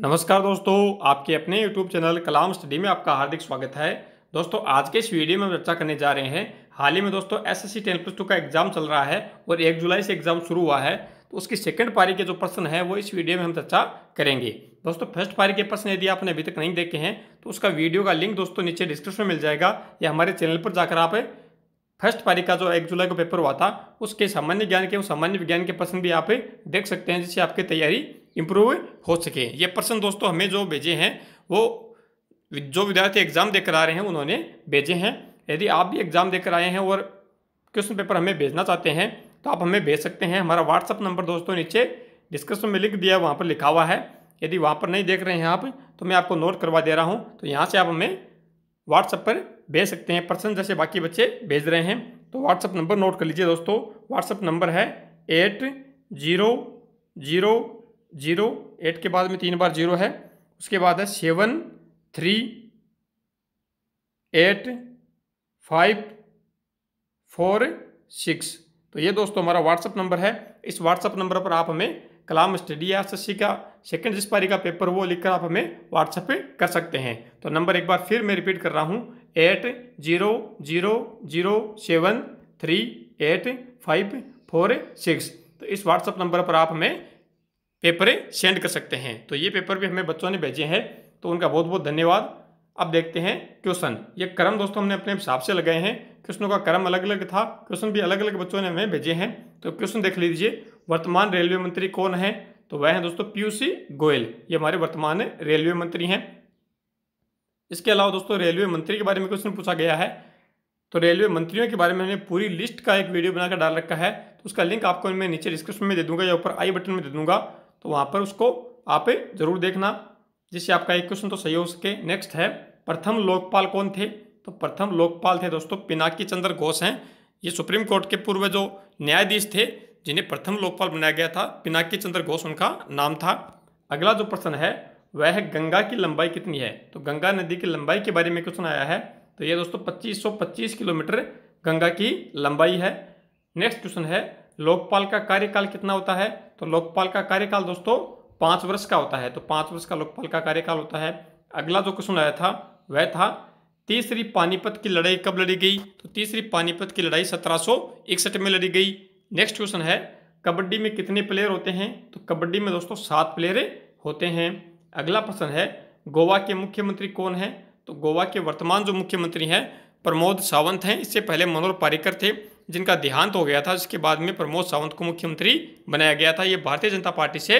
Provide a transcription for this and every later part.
नमस्कार दोस्तों आपके अपने YouTube चैनल कलाम स्टडी में आपका हार्दिक स्वागत है दोस्तों आज के इस वीडियो में हम चर्चा करने जा रहे हैं हाल ही में दोस्तों S S C ten plus two का एग्जाम चल रहा है और एक जुलाई से एग्जाम शुरू हुआ है तो उसकी सेकंड पारी के जो प्रश्न है वो इस वीडियो में हम चर्चा करेंगे दोस्तों फर्स्ट पारी के प्रश्न यदि आपने अभी तक नहीं देखे हैं तो उसका वीडियो का लिंक दोस्तों नीचे डिस्क्रिप्शन में मिल जाएगा या हमारे चैनल पर जाकर आप फर्स्ट पारी का जो एक जुलाई को पेपर हुआ था उसके सामान्य ज्ञान के सामान्य विज्ञान के प्रश्न भी आप देख सकते हैं जिससे आपकी तैयारी इम्प्रूव हो सके ये प्रश्न दोस्तों हमें जो भेजे हैं वो जो विद्यार्थी एग्ज़ाम देकर आ रहे हैं उन्होंने भेजे हैं यदि आप भी एग्ज़ाम देकर आए हैं और क्वेश्चन पेपर हमें भेजना चाहते हैं तो आप हमें भेज सकते हैं हमारा व्हाट्सअप नंबर दोस्तों नीचे डिस्क्रिप्शन में लिख दिया वहाँ पर लिखा हुआ है यदि वहाँ पर नहीं देख रहे हैं आप तो मैं आपको नोट करवा दे रहा हूँ तो यहाँ से आप हमें व्हाट्सअप पर भेज सकते हैं पर्सन जैसे बाकी बच्चे भेज रहे हैं तो व्हाट्सअप नंबर नोट कर लीजिए दोस्तों व्हाट्सअप नंबर है eight zero zero zero eight के बाद में तीन बार जीरो है उसके बाद है seven three eight five four six तो ये दोस्तों हमारा व्हाट्सअप नंबर है इस व्हाट्सअप नंबर पर आप हमें कलाम स्टडी या एस का सेकेंड जिसपारी का पेपर वो लिखकर आप हमें व्हाट्सएप पे कर सकते हैं तो नंबर एक बार फिर मैं रिपीट कर रहा हूँ eight zero zero zero seven three eight five four six तो इस व्हाट्सअप नंबर पर आप हमें पेपरें सेंड कर सकते हैं तो ये पेपर भी हमें बच्चों ने भेजे हैं तो उनका बहुत बहुत धन्यवाद अब देखते हैं क्वेश्चन ये क्रम दोस्तों हमने अपने हिसाब से लगाए हैं क्वेश्चनों का क्रम अलग अलग था क्वेश्चन भी अलग अलग बच्चों ने हमें भेजे हैं तो क्वेश्चन देख लीजिए वर्तमान रेलवे मंत्री कौन है तो वह है दोस्तों पीयूष गोयल ये हमारे वर्तमान रेलवे मंत्री हैं इसके अलावा दोस्तों रेलवे मंत्री के बारे में क्वेश्चन पूछा गया है तो रेलवे मंत्रियों के बारे में हमने पूरी लिस्ट का एक वीडियो बनाकर डाल रखा है तो उसका लिंक आपको मैं नीचे डिस्क्रिप्शन में दे दूंगा या ऊपर आई बटन में दे दूंगा तो वहाँ पर उसको आप जरूर देखना जिससे आपका एक क्वेश्चन तो सही हो सके नेक्स्ट है प्रथम लोकपाल कौन थे तो प्रथम लोकपाल थे दोस्तों पिनाकी चंद्र घोष हैं ये सुप्रीम कोर्ट के पूर्व जो न्यायाधीश थे जिन्हें प्रथम लोकपाल बनाया गया था पिनाकी चंद्र घोष उनका नाम था अगला जो प्रश्न है वह गंगा की लंबाई कितनी है तो गंगा नदी की लंबाई के बारे में क्वेश्चन आया है तो ये दोस्तों 2525 किलोमीटर गंगा की लंबाई है नेक्स्ट क्वेश्चन है लोकपाल का कार्यकाल कितना होता है तो लोकपाल का कार्यकाल दोस्तों पांच वर्ष का होता है तो पांच वर्ष का लोकपाल का कार्यकाल होता है अगला जो क्वेश्चन आया था वह था तीसरी पानीपत की लड़ाई कब लड़ी गई तो तीसरी पानीपत की लड़ाई सत्रह में लड़ी गई नेक्स्ट क्वेश्चन है कबड्डी में कितने प्लेयर होते हैं तो कबड्डी में दोस्तों सात प्लेयर होते हैं अगला प्रश्न है गोवा के मुख्यमंत्री कौन है तो गोवा के वर्तमान जो मुख्यमंत्री हैं प्रमोद सावंत हैं इससे पहले मनोहर पारिकर थे जिनका देहांत हो गया था जिसके बाद में प्रमोद सावंत को मुख्यमंत्री बनाया गया था ये भारतीय जनता पार्टी से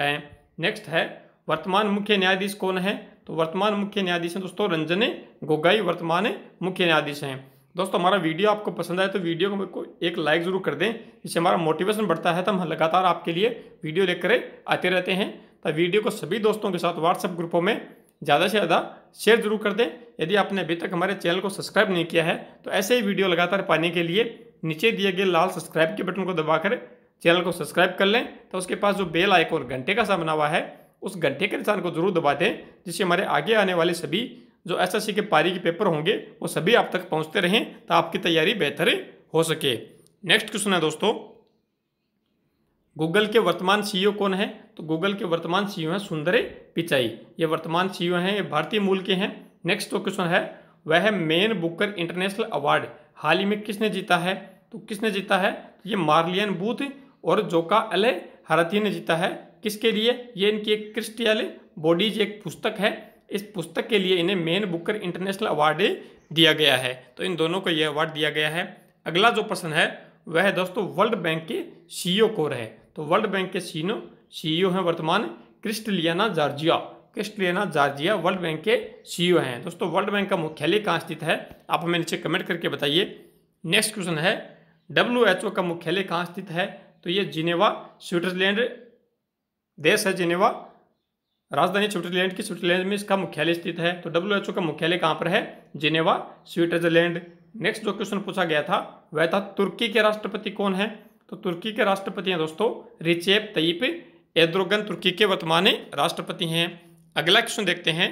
हैं नेक्स्ट है वर्तमान मुख्य न्यायाधीश कौन है तो वर्तमान मुख्य न्यायाधीश हैं दोस्तों रंजन गोगाई वर्तमान मुख्य न्यायाधीश हैं दोस्तों हमारा वीडियो आपको पसंद आए तो वीडियो को एक लाइक ज़रूर कर दें इससे हमारा मोटिवेशन बढ़ता है तो हम लगातार आपके लिए वीडियो लेकर आते रहते हैं तो वीडियो को सभी दोस्तों के साथ व्हाट्सएप ग्रुपों में ज़्यादा से ज़्यादा शेयर जरूर कर दें यदि आपने अभी तक हमारे चैनल को सब्सक्राइब नहीं किया है तो ऐसे ही वीडियो लगातार पाने के लिए नीचे दिए गए लाल सब्सक्राइब के बटन को दबाकर चैनल को सब्सक्राइब कर लें तो उसके पास जो बेल और घंटे का सा बना हुआ है उस घंटे के निशान को जरूर दबा दें जिससे हमारे आगे आने वाले सभी जो एस के पारी के पेपर होंगे वो सभी आप तक पहुँचते रहें तो आपकी तैयारी बेहतर हो सके नेक्स्ट क्वेश्चन है दोस्तों गूगल के वर्तमान सीईओ e कौन है तो गूगल के वर्तमान सीईओ e हैं सुंदरे पिचाई ये वर्तमान सीईओ e हैं ये भारतीय मूल के हैं नेक्स्ट जो क्वेश्चन है वह मेन बुकर इंटरनेशनल अवार्ड हाल ही में किसने जीता है तो किसने जीता है ये मार्लियन बूथ और जोका अले हरती ने जीता है किसके लिए ये इनकी एक क्रिस्टियल बॉडीज एक पुस्तक है इस पुस्तक के लिए इन्हें मेन बुकर इंटरनेशनल अवार्ड दिया गया है तो इन दोनों को यह अवार्ड दिया गया है अगला जो प्रश्न है वह दोस्तों वर्ल्ड बैंक के सीईओ कौन है तो वर्ल्ड बैंक के सीनो सीईओ हैं वर्तमान Kristalina Georgieva Kristalina Georgieva World Bank के सीईओ हैं दोस्तों वर्ल्ड बैंक का मुख्यालय कहाँ स्थित है आप हमें नीचे कमेंट करके बताइए नेक्स्ट क्वेश्चन है डब्ल्यू का मुख्यालय कहाँ स्थित है तो ये जिनेवा स्विट्जरलैंड देश है जिनेवा राजधानी स्विट्जरलैंड की स्विट्जरलैंड में इसका मुख्यालय स्थित है तो डब्ल्यू का मुख्यालय कहाँ पर है जिनेवा स्विट्जरलैंड नेक्स्ट जो क्वेश्चन पूछा गया था वह था तुर्की के राष्ट्रपति कौन है तो तुर्की के राष्ट्रपति हैं दोस्तों रिचेप तईप एद्रोगन तुर्की के वर्तमान राष्ट्रपति हैं अगला क्वेश्चन देखते हैं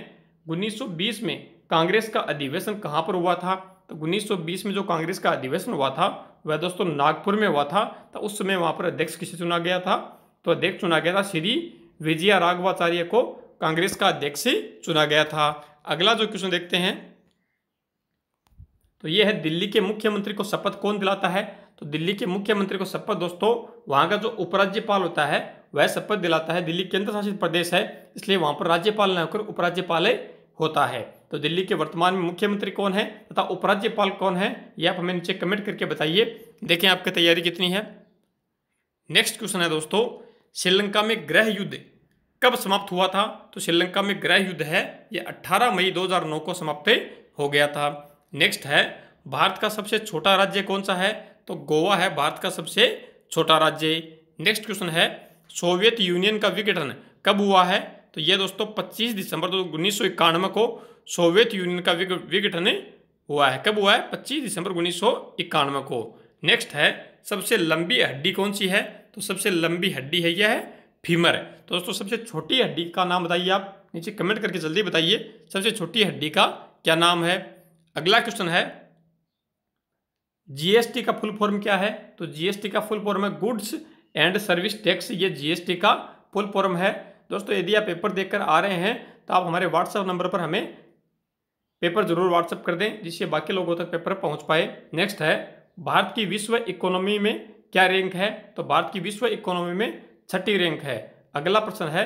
1920 में कांग्रेस का अधिवेशन कहाँ पर हुआ था तो 1920 में जो कांग्रेस का अधिवेशन हुआ था वह दोस्तों नागपुर में हुआ था तो उस समय वहाँ पर अध्यक्ष किसे चुना गया था तो अध्यक्ष चुना गया था श्री विजया राघवाचार्य को कांग्रेस का अध्यक्ष चुना गया था अगला जो क्वेश्चन देखते हैं तो यह है दिल्ली के मुख्यमंत्री को शपथ कौन दिलाता है तो दिल्ली के मुख्यमंत्री को शपथ दोस्तों वहां का जो उपराज्यपाल होता है वह शपथ दिलाता है दिल्ली केंद्र शासित प्रदेश है इसलिए वहां पर राज्यपाल न होकर उपराज्यपाल होता है तो दिल्ली के वर्तमान में मुख्यमंत्री कौन है तथा उपराज्यपाल कौन है यह आप हमें नीचे कमेंट करके बताइए देखें आपकी तैयारी कितनी है नेक्स्ट क्वेश्चन है दोस्तों श्रीलंका में ग्रह युद्ध कब समाप्त हुआ था तो श्रीलंका में ग्रह युद्ध है ये 18 मई 2009 को समाप्त हो गया था नेक्स्ट है भारत का सबसे छोटा राज्य कौन सा है तो गोवा है भारत का सबसे छोटा राज्य नेक्स्ट क्वेश्चन है सोवियत यूनियन का विघटन कब हुआ है तो ये दोस्तों 25 दिसंबर दो उन्नीस को सोवियत यूनियन का विघटन हुआ है कब हुआ है 25 दिसंबर उन्नीस को नेक्स्ट है सबसे लंबी हड्डी कौन सी है तो सबसे लंबी हड्डी है यह है फीमर तो दोस्तों सबसे छोटी हड्डी का नाम बताइए आप नीचे कमेंट करके जल्दी बताइए सबसे छोटी हड्डी का क्या नाम है अगला क्वेश्चन है जीएसटी का फुल फॉर्म क्या है तो जीएसटी का फुल फॉर्म है गुड्स एंड सर्विस टैक्स ये जीएसटी का फुल फॉर्म है दोस्तों यदि आप पेपर देखकर आ रहे हैं तो आप हमारे व्हाट्सएप नंबर पर हमें पेपर जरूर व्हाट्सएप कर दें जिससे बाकी लोगों तक पेपर पहुंच पाए नेक्स्ट है भारत की विश्व इकोनॉमी में क्या रैंक है तो भारत की विश्व इकोनॉमी में छठी रैंक है अगला प्रश्न है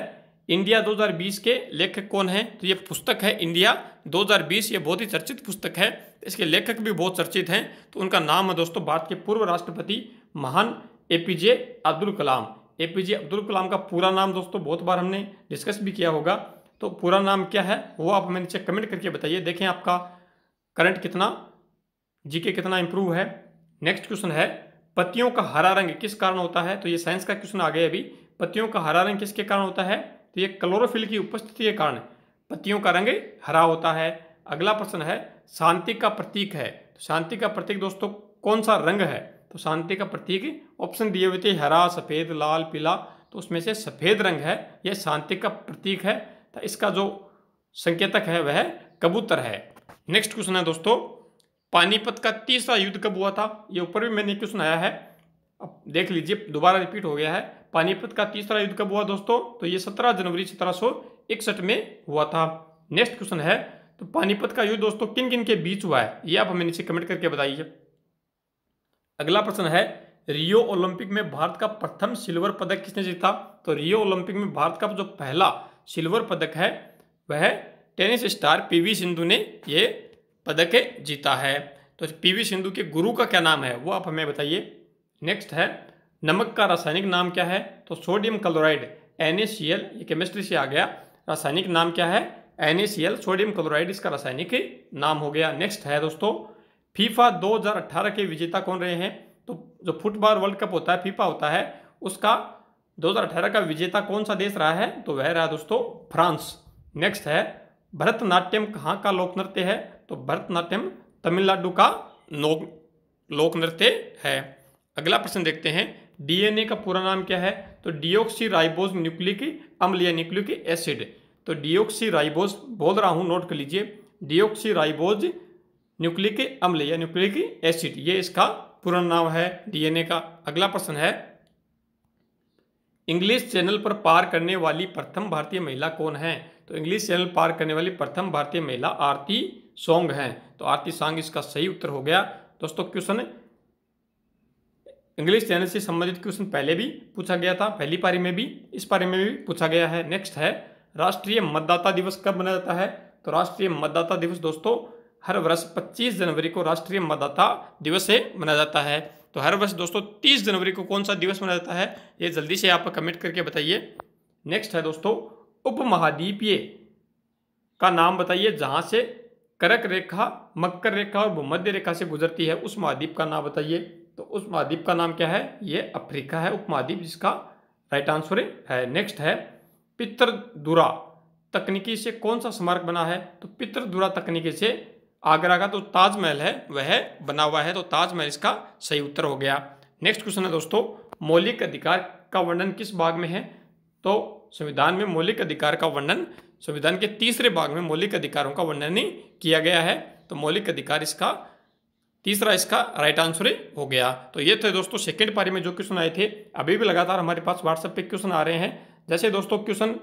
इंडिया 2020 के लेखक कौन हैं तो ये पुस्तक है इंडिया 2020 ये बहुत ही चर्चित पुस्तक है इसके लेखक भी बहुत चर्चित हैं तो उनका नाम है दोस्तों भारत के पूर्व राष्ट्रपति महान A P J Abdul Kalam A P J Abdul Kalam का पूरा नाम दोस्तों बहुत बार हमने डिस्कस भी किया होगा तो पूरा नाम क्या है वो आप हमें नीचे कमेंट करके बताइए देखें आपका करंट कितना जी कितना इम्प्रूव है नेक्स्ट क्वेश्चन है पतियों का हरा रंग किस कारण होता है तो ये साइंस का क्वेश्चन आ गया अभी पतियों का हरा रंग किसके कारण होता है तो ये क्लोरोफिल की उपस्थिति के कारण पत्तियों का रंग हरा होता है अगला प्रश्न है शांति का प्रतीक है तो शांति का प्रतीक दोस्तों कौन सा रंग है तो शांति का प्रतीक ऑप्शन दिए हुए थे हरा सफ़ेद लाल पीला तो उसमें से सफ़ेद रंग है यह शांति का प्रतीक है तो इसका जो संकेतक है वह कबूतर है नेक्स्ट क्वेश्चन है दोस्तों पानीपत का तीसरा युद्ध कब हुआ था ये ऊपर भी मैंने क्वेश्चन आया है अब देख लीजिए दोबारा रिपीट हो गया है पानीपत का तीसरा युद्ध कब हुआ दोस्तों तो ये सत्रह जनवरी सत्रह में हुआ था नेक्स्ट क्वेश्चन है तो पानीपत का युद्ध दोस्तों किन किन के बीच हुआ है ये आप हमें नीचे कमेंट करके बताइए अगला प्रश्न है रियो ओलंपिक में भारत का प्रथम सिल्वर पदक किसने जीता तो रियो ओलंपिक में भारत का जो पहला सिल्वर पदक है वह टेनिस स्टार पीवी सिंधु ने यह पदक जीता है तो पीवी सिंधु के गुरु का क्या नाम है वो आप हमें बताइए नेक्स्ट है नमक का रासायनिक नाम क्या है तो सोडियम क्लोराइड एन ये केमिस्ट्री से आ गया रासायनिक नाम क्या है एन सोडियम क्लोराइड इसका रासायनिक नाम हो गया नेक्स्ट है दोस्तों फीफा 2018 के विजेता कौन रहे हैं तो जो फुटबॉल वर्ल्ड कप होता है फीफा होता है उसका 2018 का विजेता कौन सा देश रहा है तो वह रहा दोस्तों फ्रांस नेक्स्ट है भरतनाट्यम कहाँ का लोक नृत्य है तो भरतनाट्यम तमिलनाडु का लोक लोक नृत्य है अगला प्रश्न देखते हैं डीएनए का पूरा नाम क्या है तो डिओक्सी राइबोज न्यूक्लिक अम्ल या न्यूक्लिक एसिड तो डिओक्सी राइबोज बोल रहा हूँ नोट कर लीजिए डिओक्सी राइबोज न्यूक्लिक अम्ल या न्यूक्लिक एसिड ये इसका पूरा नाम है डीएनए का अगला प्रश्न है इंग्लिश चैनल पर पार करने वाली प्रथम भारतीय महिला कौन है तो इंग्लिश चैनल पार करने वाली प्रथम भारतीय महिला आरती सोंग है तो आरती सांग इसका सही उत्तर हो गया दोस्तों क्वेश्चन इंग्लिश चैनल से संबंधित क्वेश्चन पहले भी पूछा गया था पहली पारी में भी इस पारी में भी पूछा गया है नेक्स्ट है राष्ट्रीय मतदाता दिवस कब मनाया जाता है तो राष्ट्रीय मतदाता दिवस दोस्तों हर वर्ष पच्चीस जनवरी को राष्ट्रीय मतदाता दिवस से मनाया जाता है तो हर वर्ष दोस्तों तीस जनवरी को कौन सा दिवस मनाया जाता है ये जल्दी से आप कमेंट करके बताइए नेक्स्ट है दोस्तों उपमहाद्वीपीय का नाम बताइए जहाँ से करक रेखा मकर रेखा और भूमध्य रेखा से गुजरती है उस महाद्वीप का नाम बताइए तो उस महाद्वीप का नाम क्या है ये अफ्रीका है उपमहाद्वीप जिसका राइट आंसर है नेक्स्ट है पितरदुरा तकनीकी से कौन सा स्मारक बना है तो पितरदुरा तकनीकी से आगरा का तो ताजमहल है वह बना हुआ है तो ताजमहल इसका सही उत्तर हो गया नेक्स्ट क्वेश्चन है दोस्तों मौलिक अधिकार का वर्णन किस भाग में है तो संविधान में मौलिक अधिकार का वर्णन संविधान के तीसरे भाग में मौलिक अधिकारों का वर्णन ही किया गया है तो मौलिक अधिकार इसका तीसरा इसका राइट आंसर ही हो गया तो ये थे दोस्तों सेकेंड पारी में जो क्वेश्चन आए थे अभी भी लगातार हमारे पास व्हाट्सएप पे क्वेश्चन आ रहे हैं जैसे दोस्तों क्वेश्चन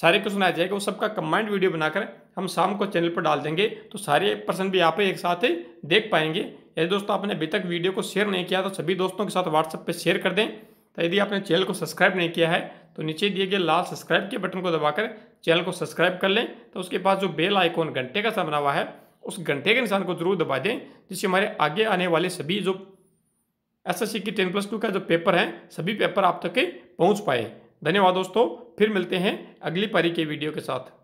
सारे क्वेश्चन आ जाएगा वो सबका कम्बाइंड वीडियो बनाकर हम शाम को चैनल पर डाल देंगे तो सारे पर्सन भी आप एक साथ ही देख पाएंगे यदि दोस्तों आपने अभी तक वीडियो को शेयर नहीं किया तो सभी दोस्तों के साथ व्हाट्सएप पर शेयर कर दें तो यदि आपने चैनल को सब्सक्राइब नहीं किया है तो नीचे दिए गए लाल सब्सक्राइब के बटन को दबाकर चैनल को सब्सक्राइब कर लें तो उसके पास जो बेल आइकॉन घंटे का सा बना हुआ है उस घंटे के निशान को जरूर दबा दें जिससे हमारे आगे आने वाले सभी जो एस एस सी की टेन प्लस टू का जो पेपर है सभी पेपर आप तक पहुँच पाए धन्यवाद दोस्तों फिर मिलते हैं अगली पारी के वीडियो के साथ